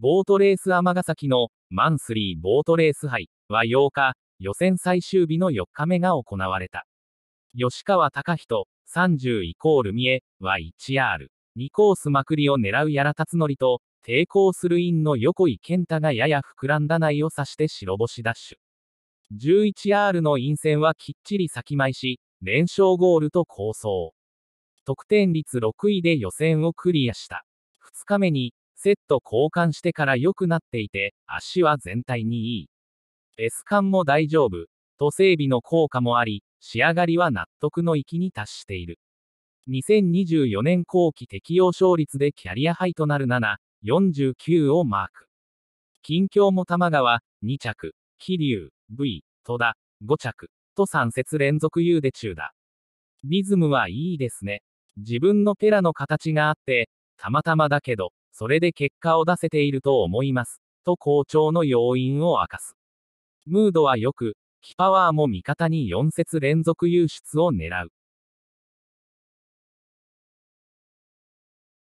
ボートレース尼崎のマンスリーボートレース杯は8日、予選最終日の4日目が行われた。吉川隆人30イコール三重は 1R。2コースまくりを狙う矢良辰則と、抵抗するインの横井健太がやや膨らんだ内を指して白星ダッシュ。11R の陰線はきっちり先舞いし、連勝ゴールと構想。得点率6位で予選をクリアした。2日目に、セット交換してから良くなっていて、足は全体にいい。S 感も大丈夫、塗整備の効果もあり、仕上がりは納得の域に達している。2024年後期適用勝率でキャリアハイとなる7、49をマーク。近況も玉川、2着、桐生、V、戸田、5着、と3節連続優で中だ。リズムはいいですね。自分のペラの形があって、たまたまだけど、それで結果を出せていると思います。と校長の要因を明かす。ムードは良く、キパワーも味方に4節連続優出を狙う。